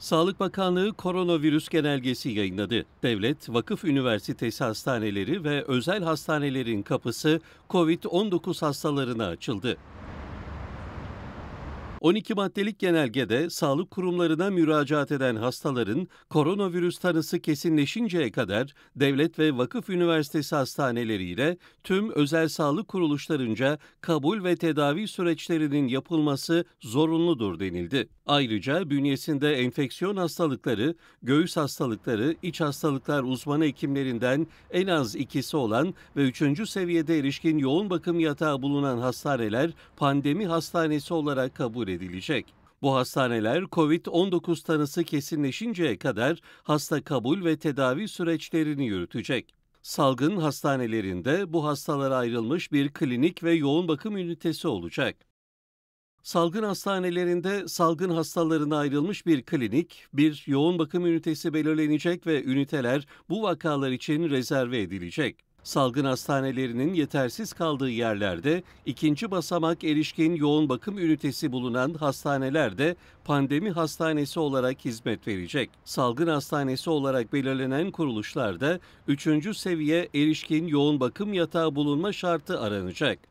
Sağlık Bakanlığı koronavirüs genelgesi yayınladı. Devlet, vakıf üniversitesi hastaneleri ve özel hastanelerin kapısı COVID-19 hastalarına açıldı. 12 maddelik genelgede sağlık kurumlarına müracaat eden hastaların koronavirüs tanısı kesinleşinceye kadar devlet ve vakıf üniversitesi hastaneleriyle tüm özel sağlık kuruluşlarınca kabul ve tedavi süreçlerinin yapılması zorunludur denildi. Ayrıca bünyesinde enfeksiyon hastalıkları, göğüs hastalıkları, iç hastalıklar uzmanı hekimlerinden en az ikisi olan ve üçüncü seviyede erişkin yoğun bakım yatağı bulunan hastaneler pandemi hastanesi olarak kabul edilecek. Bu hastaneler COVID-19 tanısı kesinleşinceye kadar hasta kabul ve tedavi süreçlerini yürütecek. Salgın hastanelerinde bu hastalara ayrılmış bir klinik ve yoğun bakım ünitesi olacak. Salgın hastanelerinde salgın hastalarına ayrılmış bir klinik, bir yoğun bakım ünitesi belirlenecek ve üniteler bu vakalar için rezerve edilecek. Salgın hastanelerinin yetersiz kaldığı yerlerde ikinci basamak erişkin yoğun bakım ünitesi bulunan hastanelerde pandemi hastanesi olarak hizmet verecek. Salgın hastanesi olarak belirlenen kuruluşlarda üçüncü seviye erişkin yoğun bakım yatağı bulunma şartı aranacak.